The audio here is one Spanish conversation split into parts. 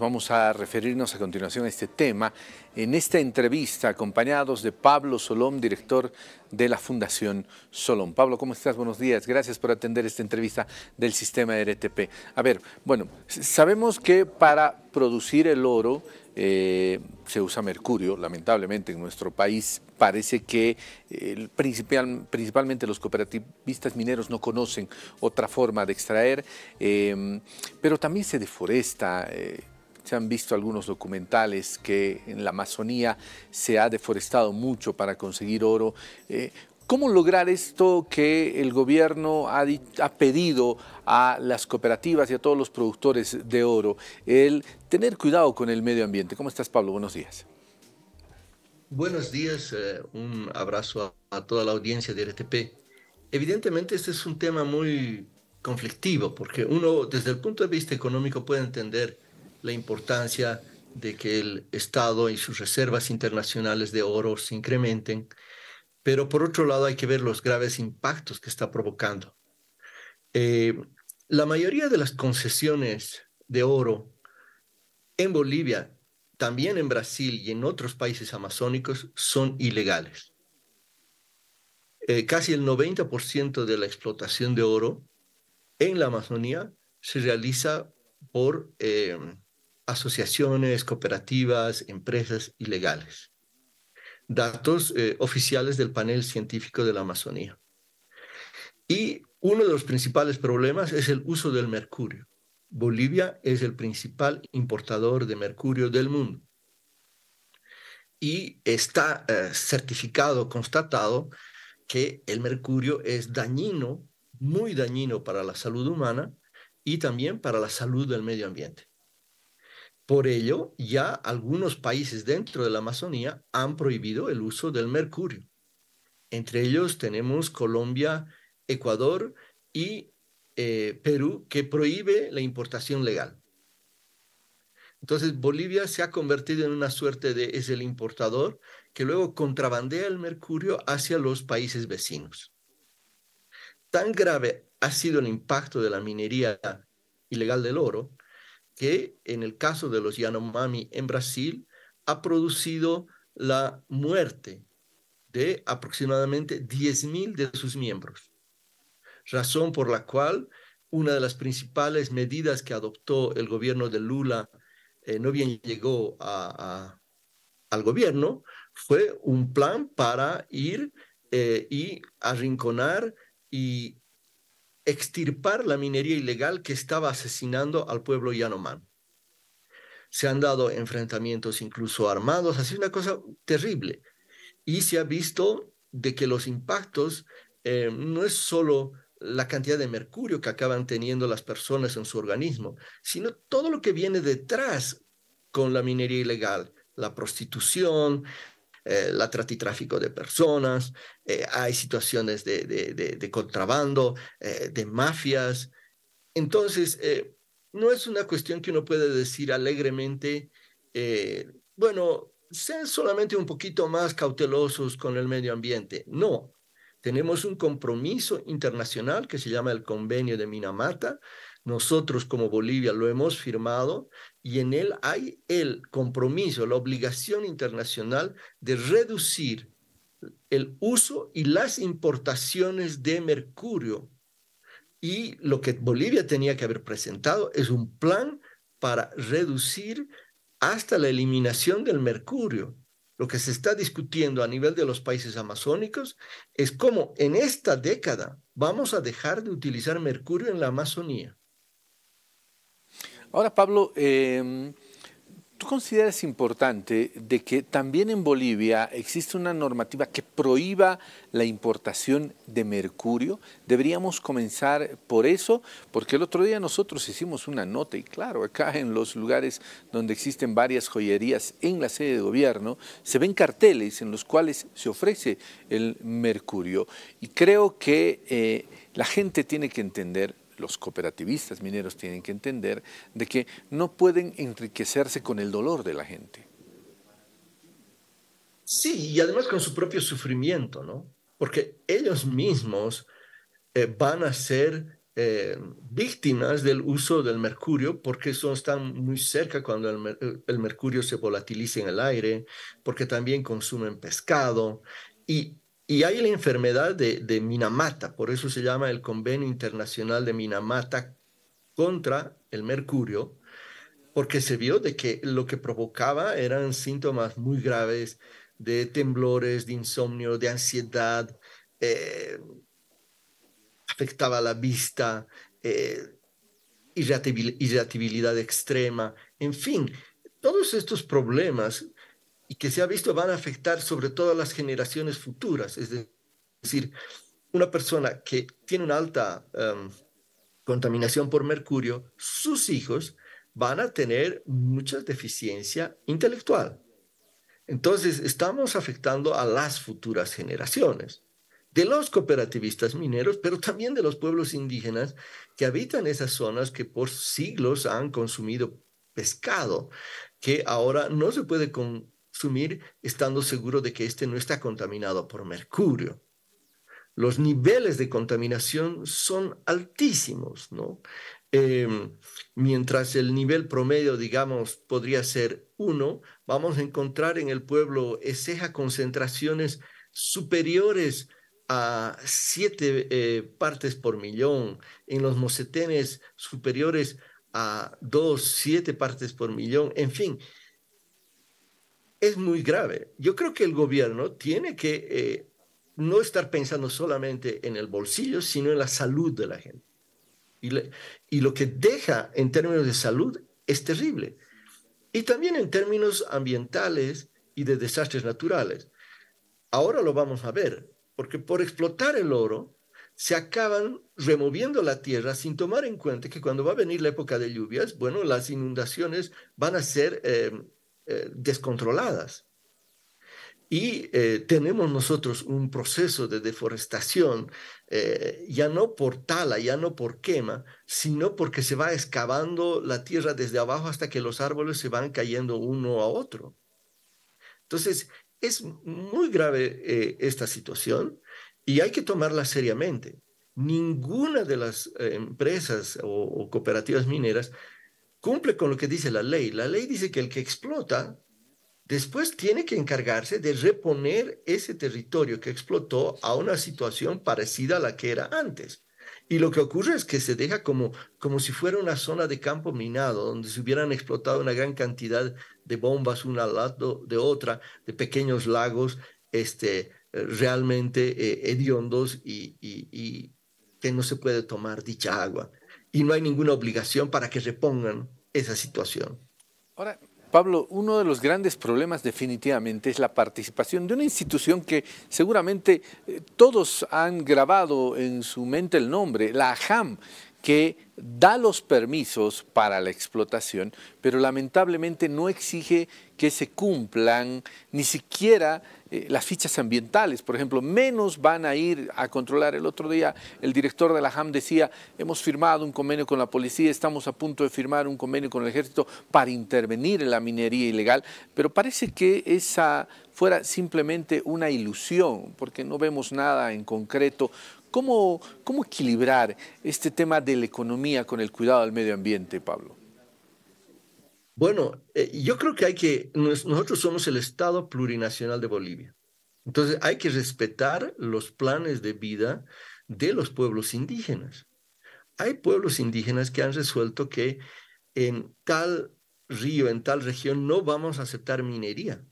Vamos a referirnos a continuación a este tema en esta entrevista acompañados de Pablo Solón, director de la Fundación Solón. Pablo, ¿cómo estás? Buenos días. Gracias por atender esta entrevista del sistema RTP. A ver, bueno, sabemos que para producir el oro eh, se usa mercurio, lamentablemente en nuestro país parece que eh, principalmente los cooperativistas mineros no conocen otra forma de extraer, eh, pero también se deforesta se han visto algunos documentales que en la Amazonía se ha deforestado mucho para conseguir oro. Eh, ¿Cómo lograr esto que el gobierno ha, pedido a las cooperativas y a todos los productores de oro? El tener cuidado con el medio ambiente. ¿Cómo estás, Pablo? Buenos días. Buenos días, eh, un abrazo a, a, toda la audiencia de RTP. Evidentemente este es un tema muy conflictivo, porque uno desde el punto de vista económico puede entender la importancia de que el Estado y sus reservas internacionales de oro se incrementen, pero por otro lado hay que ver los graves impactos que está provocando. Eh, la mayoría de las concesiones de oro en Bolivia, también en Brasil y en otros países amazónicos son ilegales. Eh, casi el 90% de la explotación de oro en la Amazonía se realiza por eh, asociaciones, cooperativas, empresas ilegales. Datos eh, oficiales del panel científico de la Amazonía. Y uno de los principales problemas es el uso del mercurio. Bolivia es el principal importador de mercurio del mundo. Y está eh, certificado, constatado, que el mercurio es dañino, muy dañino para la salud humana y también para la salud del medio ambiente. Por ello, ya algunos países dentro de la Amazonía han prohibido el uso del mercurio. Entre ellos tenemos Colombia, Ecuador y eh, Perú, que prohíbe la importación legal. Entonces, Bolivia se ha convertido en una suerte de, es el importador que luego contrabandea el mercurio hacia los países vecinos. Tan grave ha sido el impacto de la minería ilegal del oro que en el caso de los Yanomami en Brasil ha producido la muerte de aproximadamente 10.000 de sus miembros, razón por la cual una de las principales medidas que adoptó el gobierno de Lula, eh, no bien llegó al gobierno, fue un plan para ir eh, y arrinconar y extirpar la minería ilegal que estaba asesinando al pueblo yanomán. Se han dado enfrentamientos incluso armados, así una cosa terrible. Y se ha visto de que los impactos eh, no es solo la cantidad de mercurio que acaban teniendo las personas en su organismo, sino todo lo que viene detrás con la minería ilegal, la prostitución, eh, la tráfico de personas, eh, hay situaciones de, contrabando, eh, de mafias. Entonces, eh, no es una cuestión que uno puede decir alegremente, bueno, sean solamente un poquito más cautelosos con el medio ambiente. No, tenemos un compromiso internacional que se llama el Convenio de Minamata, nosotros como Bolivia lo hemos firmado y en él hay el compromiso, la obligación internacional de reducir el uso y las importaciones de mercurio. Y lo que Bolivia tenía que haber presentado es un plan para reducir hasta la eliminación del mercurio. Lo que se está discutiendo a nivel de los países amazónicos es cómo en esta década vamos a dejar de utilizar mercurio en la Amazonía. Ahora, Pablo, em, ¿tú consideras importante de que también en Bolivia existe una normativa que prohíba la importación de mercurio? Deberíamos comenzar por eso, porque el otro día nosotros hicimos una nota y claro, acá en los lugares donde existen varias joyerías en la sede de gobierno, se ven carteles en los cuales se ofrece el mercurio. Y creo que eh, la gente tiene que entender los cooperativistas mineros tienen que entender de que no pueden enriquecerse con el dolor de la gente. Sí, y además con su propio sufrimiento, ¿no? Porque ellos mismos eh, van a ser eh, víctimas del uso del mercurio porque son, están muy cerca cuando el, el mercurio se volatiliza en el aire, porque también consumen pescado y y hay la enfermedad de, Minamata, por eso se llama el Convenio Internacional de Minamata contra el mercurio, porque se vio de que lo que provocaba eran síntomas muy graves de temblores, de insomnio, de ansiedad, eh, afectaba la vista, eh, irritabilidad extrema, en fin, todos estos problemas y que se ha visto van a afectar sobre todo a las generaciones futuras. Es decir, una persona que tiene una alta em, contaminación por mercurio, sus hijos van a tener mucha deficiencia intelectual. Entonces, estamos afectando a las futuras generaciones de los cooperativistas mineros, pero también de los pueblos indígenas que habitan esas zonas que por siglos han consumido pescado, que ahora no se puede con, sumir estando seguro de que este no está contaminado por mercurio. Los niveles de contaminación son altísimos, ¿no? Em, mientras el nivel promedio, digamos, podría ser uno vamos a encontrar en el pueblo Eseja concentraciones superiores a siete eh, partes por millón, en los mocetenes superiores a dos siete partes por millón, en fin, es muy grave. Yo creo que el gobierno tiene que eh, no estar pensando solamente en el bolsillo, sino en la salud de la gente. Y, lo que deja en términos de salud es terrible. Y también en términos ambientales y de desastres naturales. Ahora lo vamos a ver, porque por explotar el oro se acaban removiendo la tierra sin tomar en cuenta que cuando va a venir la época de lluvias, bueno, las inundaciones van a ser eh, eh, descontroladas. Y eh, tenemos nosotros un proceso de deforestación, eh, ya no por tala, ya no por quema, sino porque se va excavando la tierra desde abajo hasta que los árboles se van cayendo uno a otro. Entonces, es muy grave esta situación y hay que tomarla seriamente. Ninguna de las empresas o cooperativas mineras cumple con lo que dice la ley. La ley dice que el que explota después tiene que encargarse de reponer ese territorio que explotó a una situación parecida a la que era antes. Y lo que ocurre es que se deja como, como si fuera una zona de campo minado, donde se hubieran explotado una gran cantidad de bombas una al lado de otra, de pequeños lagos este, realmente eh, hediondos y que no se puede tomar dicha agua y no hay ninguna obligación para que repongan esa situación. Ahora, Pablo, uno de los grandes problemas definitivamente es la participación de una institución que seguramente eh, todos han grabado en su mente el nombre, la AJAM, que da los permisos para la explotación, pero lamentablemente no exige que se cumplan ni siquiera eh, las fichas ambientales. Por ejemplo, menos van a ir a controlar. El otro día el director de la HAM decía, hemos firmado un convenio con la policía, estamos a punto de firmar un convenio con el ejército para intervenir en la minería ilegal, pero parece que esa fuera simplemente una ilusión, porque no vemos nada en concreto. cómo equilibrar este tema de la economía? con el cuidado del medio ambiente, Pablo? Bueno, eh, yo creo que hay que, nosotros somos el Estado plurinacional de Bolivia. Entonces hay que respetar los planes de vida de los pueblos indígenas. Hay pueblos indígenas que han resuelto que en tal río, en tal región, no vamos a aceptar minería.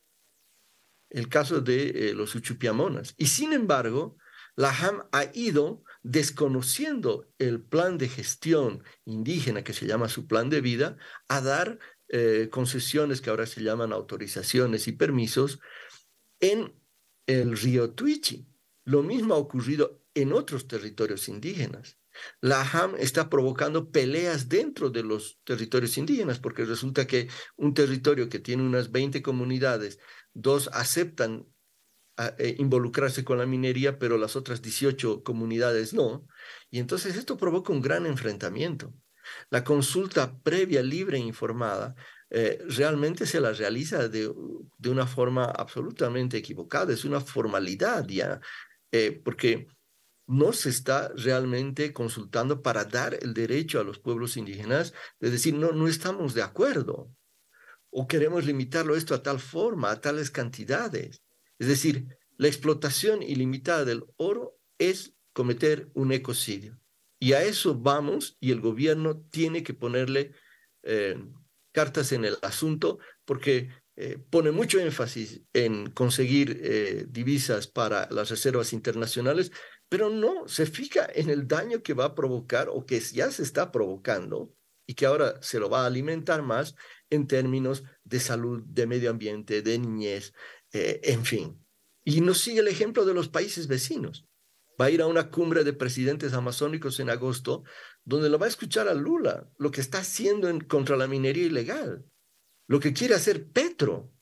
El caso de eh, los uchupiamonas. Y sin embargo, la JAM ha ido desconociendo el plan de gestión indígena que se llama su plan de vida, a dar eh, concesiones que ahora se llaman autorizaciones y permisos en el río Tuichi. Lo mismo ha ocurrido en otros territorios indígenas. La HAM está provocando peleas dentro de los territorios indígenas, porque resulta que un territorio que tiene unas 20 comunidades, dos aceptan eh, involucrarse con la minería, pero las otras 18 comunidades no. Y entonces esto provoca un gran enfrentamiento. La consulta previa, libre e informada eh, realmente se la realiza de, una forma absolutamente equivocada, es una formalidad ya, eh, porque no se está realmente consultando para dar el derecho a los pueblos indígenas de decir, no, no estamos de acuerdo, o queremos limitarlo esto a tal forma, a tales cantidades. Es decir, la explotación ilimitada del oro es cometer un ecocidio. Y a eso vamos y el gobierno tiene que ponerle eh, cartas en el asunto porque eh, pone mucho énfasis en conseguir eh, divisas para las reservas internacionales, pero no se fija en el daño que va a provocar o que ya se está provocando y que ahora se lo va a alimentar más en términos de salud, de medio ambiente, de niñez, eh, en fin. Y no sigue el ejemplo de los países vecinos. Va a ir a una cumbre de presidentes amazónicos en agosto, donde lo va a escuchar a Lula, lo que está haciendo contra la minería ilegal, lo que quiere hacer Petro.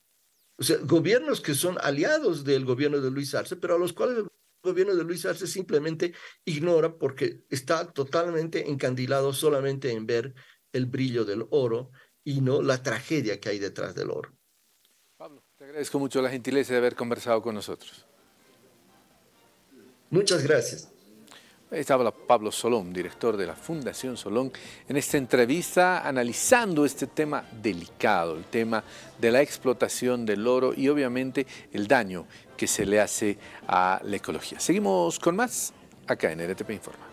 O sea, gobiernos que son aliados del gobierno de Luis Arce, pero a los cuales el gobierno de Luis Arce simplemente ignora porque está totalmente encandilado solamente en ver el brillo del oro y no la tragedia que hay detrás del oro. Agradezco mucho la gentileza de haber conversado con nosotros. Muchas gracias. Estaba Pablo Solón, director de la Fundación Solón, en esta entrevista analizando este tema delicado, el tema de la explotación del oro y obviamente el daño que se le hace a la ecología. Seguimos con más acá en RTP Informa.